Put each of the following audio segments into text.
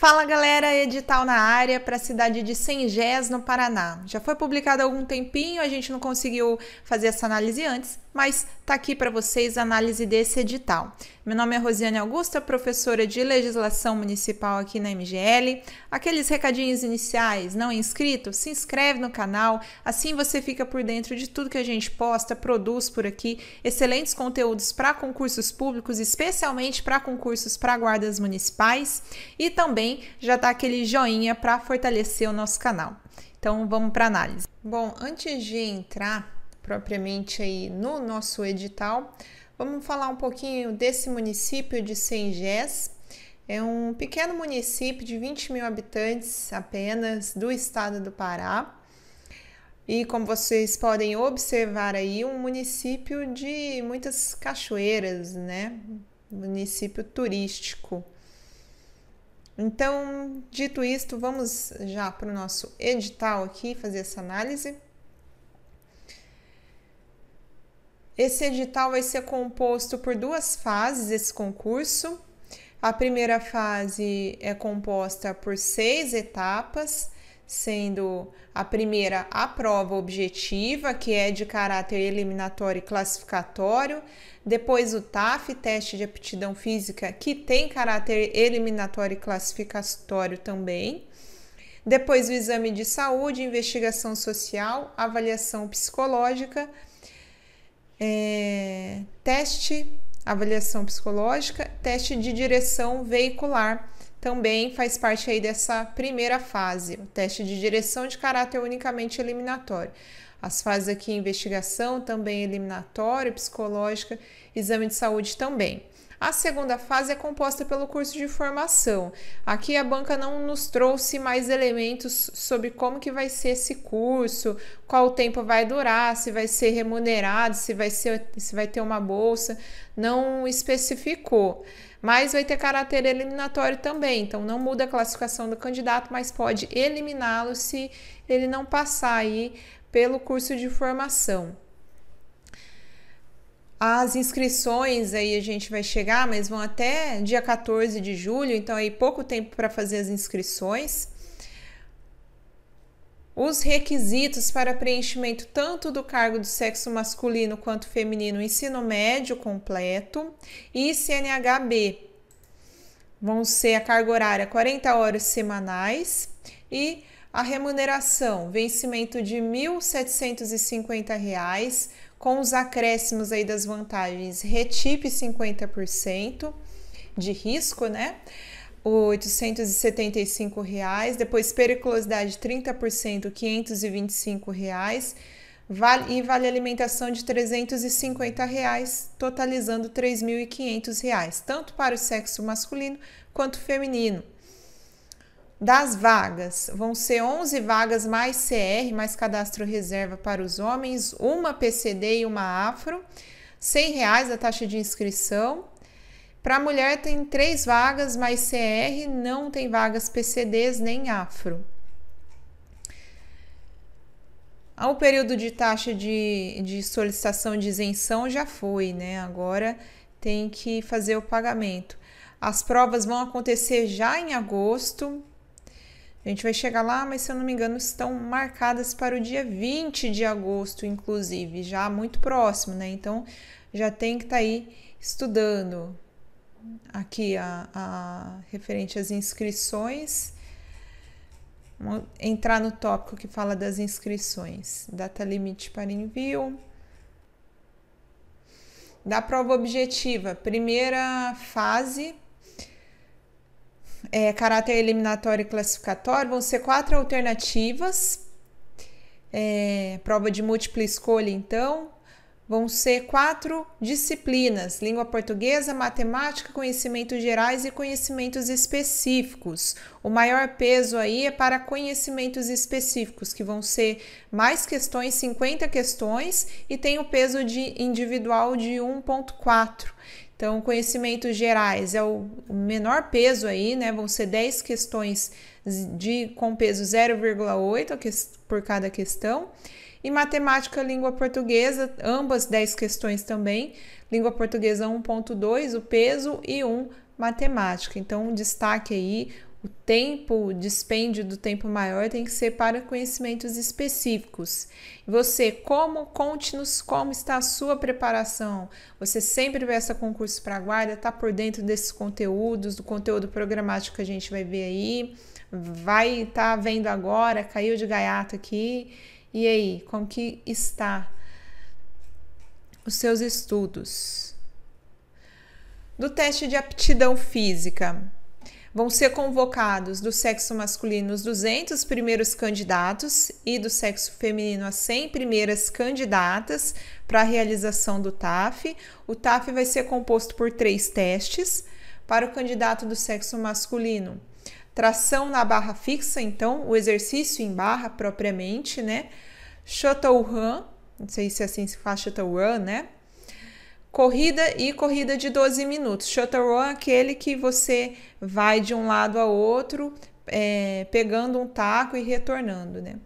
Fala galera, edital na área para a cidade de Sengés, no Paraná. Já foi publicado há algum tempinho, a gente não conseguiu fazer essa análise antes, mas tá aqui para vocês a análise desse edital. Meu nome é Rosiane Augusta, professora de legislação municipal aqui na MGL. Aqueles recadinhos iniciais, não é inscrito? Se inscreve no canal, assim você fica por dentro de tudo que a gente posta, produz por aqui. Excelentes conteúdos para concursos públicos, especialmente para concursos para guardas municipais. E também já dá aquele joinha para fortalecer o nosso canal. Então vamos para análise. Bom, antes de entrar propriamente aí no nosso edital, Vamos falar um pouquinho desse município de Sengés. É um pequeno município de 20 mil habitantes apenas do estado do Pará. E como vocês podem observar aí, um município de muitas cachoeiras, né? Município turístico. Então, dito isto, vamos já para o nosso edital aqui fazer essa análise. Esse edital vai ser composto por duas fases, esse concurso. A primeira fase é composta por seis etapas, sendo a primeira a prova objetiva, que é de caráter eliminatório e classificatório, depois o TAF, teste de aptidão física, que tem caráter eliminatório e classificatório também. Depois o exame de saúde, investigação social, avaliação psicológica é, teste, avaliação psicológica, teste de direção veicular também faz parte aí dessa primeira fase, o teste de direção de caráter unicamente eliminatório. As fases aqui, investigação também eliminatório, psicológica, exame de saúde também. A segunda fase é composta pelo curso de formação. Aqui a banca não nos trouxe mais elementos sobre como que vai ser esse curso, qual o tempo vai durar, se vai ser remunerado, se vai, ser, se vai ter uma bolsa, não especificou. Mas vai ter caráter eliminatório também, então não muda a classificação do candidato, mas pode eliminá-lo se ele não passar aí pelo curso de formação. As inscrições aí a gente vai chegar, mas vão até dia 14 de julho, então aí pouco tempo para fazer as inscrições. Os requisitos para preenchimento tanto do cargo do sexo masculino quanto feminino, ensino médio completo e CNHB vão ser a carga horária 40 horas semanais e a remuneração, vencimento de R$ 1.750 com os acréscimos aí das vantagens Retip 50% de risco, né? R$ 875, reais, depois periculosidade 30%, R$ 525, reais, vale, e vale alimentação de R$ 350, reais, totalizando R$ reais tanto para o sexo masculino quanto feminino das vagas. Vão ser 11 vagas mais CR, mais cadastro reserva para os homens, uma PCD e uma afro, R$ reais a taxa de inscrição. Para a mulher tem três vagas mais CR, não tem vagas PCDs nem afro. O período de taxa de, de solicitação de isenção já foi, né? Agora tem que fazer o pagamento. As provas vão acontecer já em agosto, a gente vai chegar lá, mas se eu não me engano, estão marcadas para o dia 20 de agosto, inclusive, já muito próximo, né? Então já tem que estar tá aí estudando aqui a, a referente às inscrições. Vamos entrar no tópico que fala das inscrições. Data limite para envio. Da prova objetiva, primeira fase, é, caráter eliminatório e classificatório, vão ser quatro alternativas. É, prova de múltipla escolha, então, vão ser quatro disciplinas: língua portuguesa, matemática, conhecimentos gerais e conhecimentos específicos. O maior peso aí é para conhecimentos específicos, que vão ser mais questões, 50 questões, e tem o peso de individual de 1,4. Então, conhecimentos gerais é o menor peso aí, né? Vão ser 10 questões de com peso 0,8 por cada questão. E matemática, língua portuguesa, ambas 10 questões também. Língua portuguesa 1.2, o peso e 1 matemática. Então, destaque aí o tempo, o dispêndio do tempo maior tem que ser para conhecimentos específicos. Você, como, conte-nos como está a sua preparação. Você sempre presta concurso para guarda, está por dentro desses conteúdos, do conteúdo programático que a gente vai ver aí, vai estar tá vendo agora, caiu de gaiato aqui. E aí, como que está os seus estudos? Do teste de aptidão física, Vão ser convocados do sexo masculino os 200 primeiros candidatos e do sexo feminino as 100 primeiras candidatas para a realização do TAF. O TAF vai ser composto por três testes. Para o candidato do sexo masculino, tração na barra fixa, então, o exercício em barra propriamente, né? Shuttle run, não sei se é assim se faz shuttle run, né? Corrida e corrida de 12 minutos. Shuttle run é aquele que você vai de um lado a outro, é, pegando um taco e retornando, né?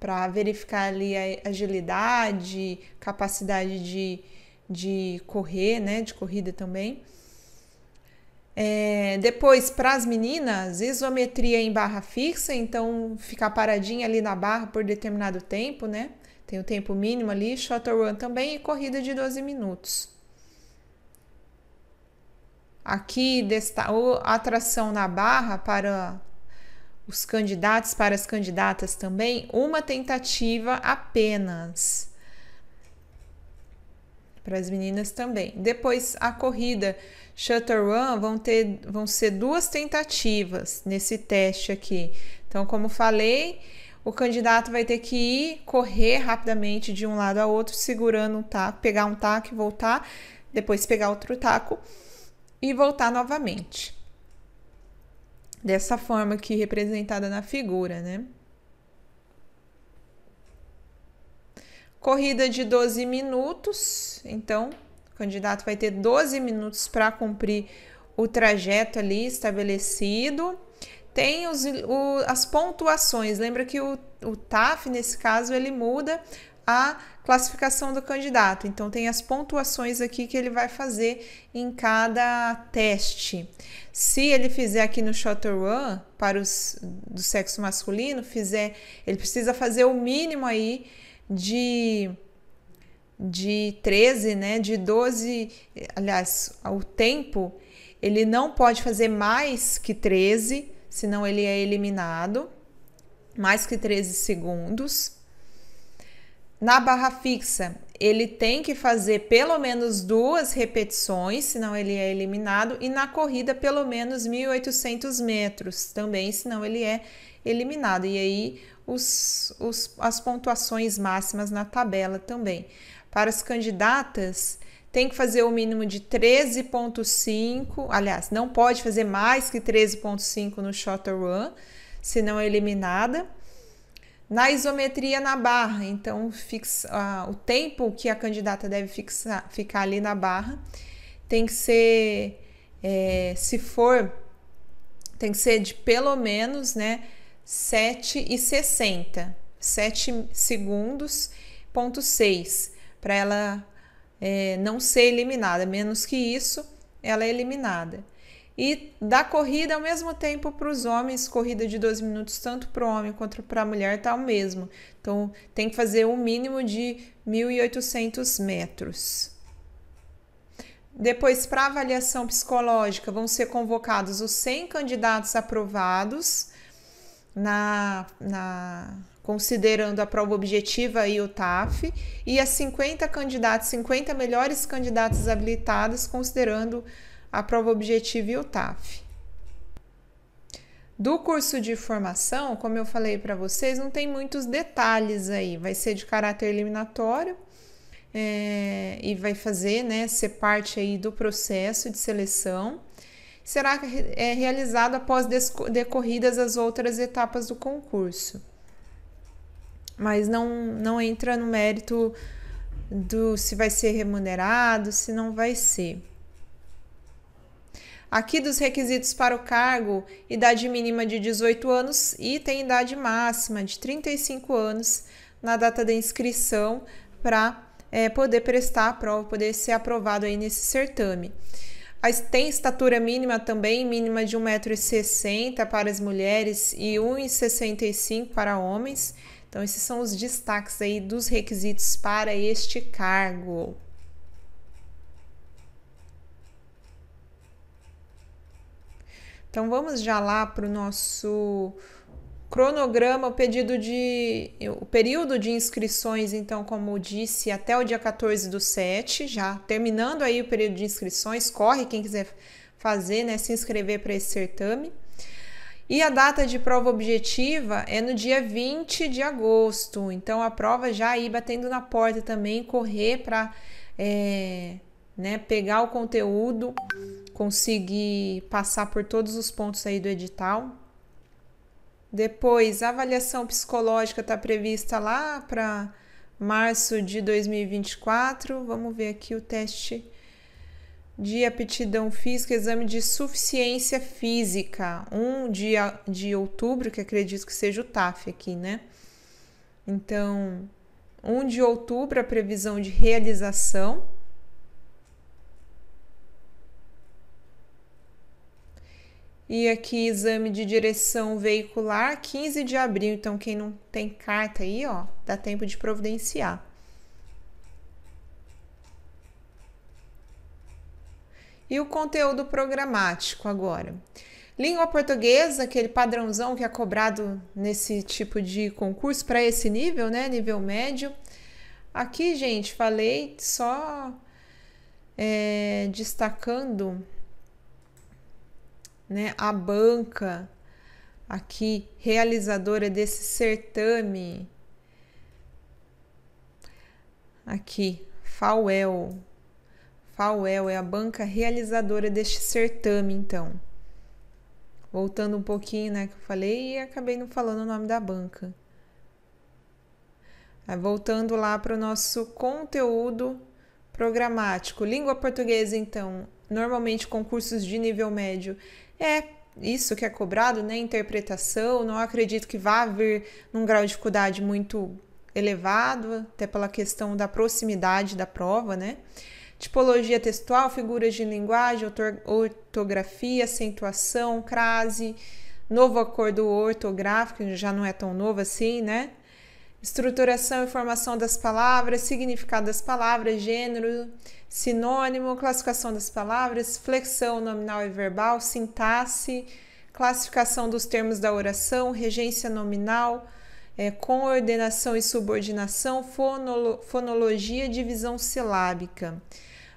Para verificar ali a agilidade, capacidade de, de correr, né? De corrida também. É, depois, para as meninas, isometria em barra fixa, então ficar paradinha ali na barra por determinado tempo, né? Tem o tempo mínimo ali, shuttle run também e corrida de 12 minutos aqui destacou atração na barra para os candidatos, para as candidatas também, uma tentativa apenas. Para as meninas também. Depois a corrida Shutter Run vão, ter, vão ser duas tentativas nesse teste aqui. Então, como falei, o candidato vai ter que ir correr rapidamente de um lado a outro, segurando um taco, pegar um taco e voltar, depois pegar outro taco e voltar novamente. Dessa forma aqui representada na figura, né? Corrida de 12 minutos, então o candidato vai ter 12 minutos para cumprir o trajeto ali estabelecido. Tem os, o, as pontuações, lembra que o, o TAF, nesse caso, ele muda a classificação do candidato. Então, tem as pontuações aqui que ele vai fazer em cada teste. Se ele fizer aqui no One para os do sexo masculino, fizer, ele precisa fazer o mínimo aí de de 13, né, de 12, aliás, o tempo, ele não pode fazer mais que 13, senão ele é eliminado. Mais que 13 segundos. Na barra fixa, ele tem que fazer pelo menos duas repetições, senão ele é eliminado, e na corrida, pelo menos 1.800 metros também, senão ele é eliminado. E aí, os, os, as pontuações máximas na tabela também. Para as candidatas, tem que fazer o mínimo de 13,5, aliás, não pode fazer mais que 13,5 no shorter run, senão é eliminada na isometria na barra, então fixa, o tempo que a candidata deve fixar, ficar ali na barra tem que ser, é, se for, tem que ser de pelo menos né, 60, 7 segundos, ponto 6, para ela é, não ser eliminada. Menos que isso, ela é eliminada. E da corrida, ao mesmo tempo, para os homens, corrida de 12 minutos, tanto para o homem quanto para a mulher, está o mesmo. Então, tem que fazer um mínimo de 1.800 metros. Depois, para avaliação psicológica, vão ser convocados os 100 candidatos aprovados, na, na considerando a prova objetiva e o TAF, e as 50 candidatos, 50 melhores candidatos habilitados, considerando a prova objetiva e o TAF. Do curso de formação, como eu falei para vocês, não tem muitos detalhes aí, vai ser de caráter eliminatório é, e vai fazer, né, ser parte aí do processo de seleção. Será é, realizado após decorridas as outras etapas do concurso, mas não, não entra no mérito do se vai ser remunerado, se não vai ser. Aqui dos requisitos para o cargo, idade mínima de 18 anos e tem idade máxima de 35 anos na data da inscrição para é, poder prestar a prova, poder ser aprovado aí nesse certame. tem estatura mínima também, mínima de 1,60m para as mulheres e 1,65m para homens. Então, esses são os destaques aí dos requisitos para este cargo. Então vamos já lá para o nosso cronograma, o pedido de. o período de inscrições, então, como eu disse, até o dia 14 do 7, já terminando aí o período de inscrições, corre quem quiser fazer, né? Se inscrever para esse certame. E a data de prova objetiva é no dia 20 de agosto. Então a prova já aí batendo na porta também, correr para. É eh, né? Pegar o conteúdo, conseguir passar por todos os pontos aí do edital. Depois, a avaliação psicológica está prevista lá para março de 2024. Vamos ver aqui o teste de aptidão física, exame de suficiência física, um dia de outubro, que acredito que seja o TAF aqui, né? Então, 1 um de outubro, a previsão de realização, E aqui, exame de direção veicular, 15 de abril. Então, quem não tem carta aí, ó, dá tempo de providenciar. E o conteúdo programático agora. Língua portuguesa, aquele padrãozão que é cobrado nesse tipo de concurso para esse nível, né? Nível médio. Aqui, gente, falei só é, destacando né? A banca aqui realizadora desse certame aqui, Fauel. Fauel é a banca realizadora deste certame, então. Voltando um pouquinho, né, que eu falei e acabei não falando o nome da banca. Voltando lá para o nosso conteúdo programático. Língua portuguesa, então, normalmente concursos de nível médio é isso que é cobrado, né? Interpretação, não acredito que vá vir num grau de dificuldade muito elevado, até pela questão da proximidade da prova, né? Tipologia textual, figuras de linguagem, ortografia, acentuação, crase, novo acordo ortográfico, já não é tão novo assim, né? estruturação e formação das palavras, significado das palavras, gênero, sinônimo, classificação das palavras, flexão nominal e verbal, sintaxe, classificação dos termos da oração, regência nominal, é, coordenação e subordinação, fonolo, fonologia, divisão silábica.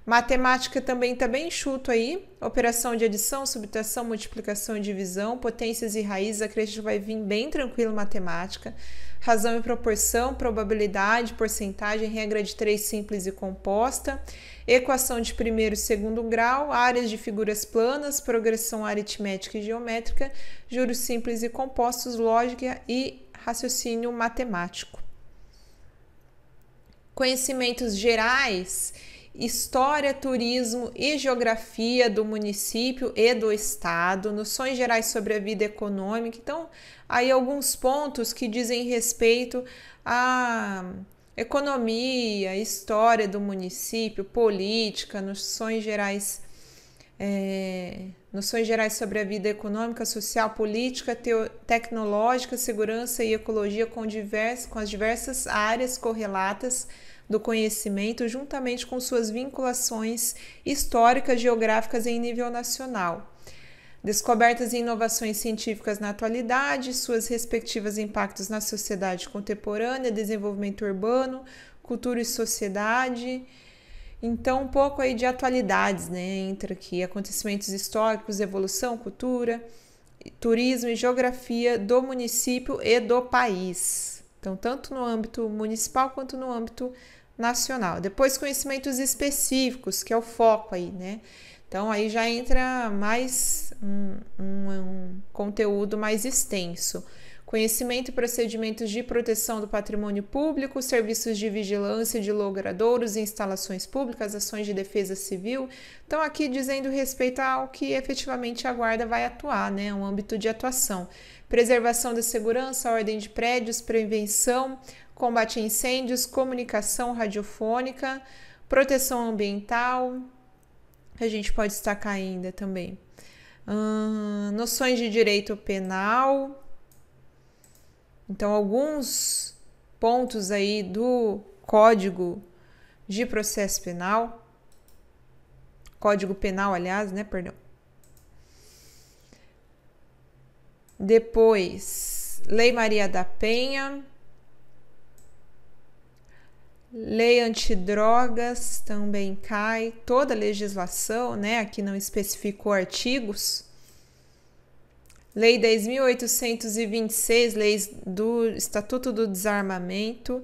Matemática também está bem enxuto aí. Operação de adição, subtração, multiplicação e divisão, potências e raízes. Acredito que vai vir bem tranquilo matemática razão e proporção, probabilidade, porcentagem, regra de três simples e composta, equação de primeiro e segundo grau, áreas de figuras planas, progressão aritmética e geométrica, juros simples e compostos, lógica e raciocínio matemático. Conhecimentos gerais História, Turismo e Geografia do município e do estado, noções gerais sobre a vida econômica. Então, aí alguns pontos que dizem respeito à economia, história do município, política, noções gerais. É, noções gerais sobre a vida econômica, social, política, teo, tecnológica, segurança e ecologia com, divers, com as diversas áreas correlatas do conhecimento juntamente com suas vinculações históricas geográficas em nível nacional. Descobertas e inovações científicas na atualidade, suas respectivas impactos na sociedade contemporânea, desenvolvimento urbano, cultura e sociedade. Então, um pouco aí de atualidades, né? Entra aqui acontecimentos históricos, evolução, cultura, turismo e geografia do município e do país. Então, tanto no âmbito municipal quanto no âmbito nacional. Depois, conhecimentos específicos, que é o foco aí, né? Então, aí já entra mais um, um, um conteúdo mais extenso conhecimento e procedimentos de proteção do patrimônio público, serviços de vigilância de logradouros e instalações públicas, ações de defesa civil. Então, aqui dizendo respeito ao que efetivamente a guarda vai atuar, né? Um âmbito de atuação. Preservação da segurança, ordem de prédios, prevenção, combate a incêndios, comunicação radiofônica, proteção ambiental, a gente pode destacar ainda também. noções de direito penal, então, alguns pontos aí do Código de Processo Penal, Código Penal, aliás, né, perdão. Depois, Lei Maria da Penha, Lei antidrogas também cai, toda a legislação, né? Aqui não especificou artigos, Lei 10.826, Leis do Estatuto do Desarmamento,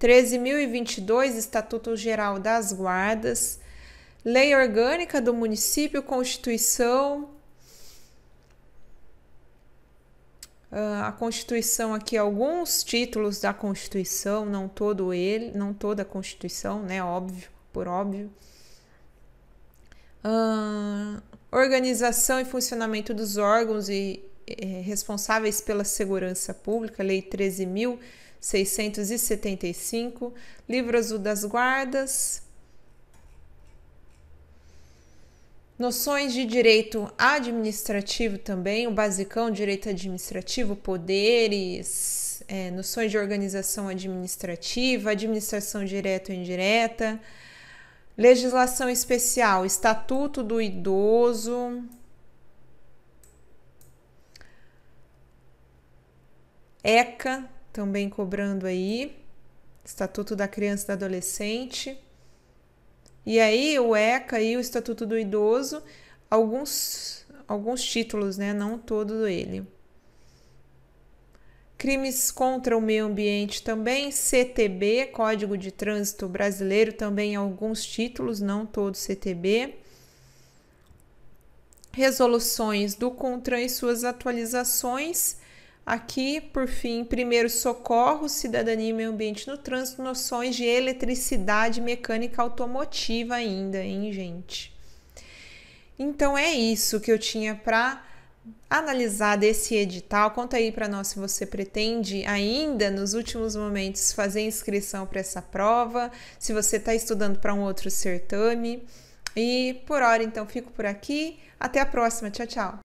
13.022, Estatuto Geral das Guardas, Lei Orgânica do Município, Constituição. Ah, a Constituição aqui, alguns títulos da Constituição, não todo ele, não toda a Constituição, né? Óbvio, por óbvio. Uh, organização e funcionamento dos órgãos e é, responsáveis pela segurança pública, Lei 13.675, Livro Azul das Guardas, Noções de direito administrativo também, o basicão, direito administrativo, poderes, é, noções de organização administrativa, administração direta ou indireta, legislação especial, estatuto do idoso, ECA também cobrando aí, Estatuto da Criança e do Adolescente. E aí o ECA e o Estatuto do Idoso, alguns alguns títulos, né, não todo ele. Crimes contra o meio ambiente também, CTB, Código de Trânsito Brasileiro, também alguns títulos, não todo CTB. Resoluções do CONTRAN e suas atualizações Aqui, por fim, primeiro socorro, cidadania e meio ambiente no trânsito, noções de eletricidade mecânica automotiva ainda, hein, gente? Então é isso que eu tinha para analisar desse edital. Conta aí para nós se você pretende ainda nos últimos momentos fazer inscrição para essa prova, se você está estudando para um outro certame. E por hora então fico por aqui. Até a próxima. Tchau, tchau.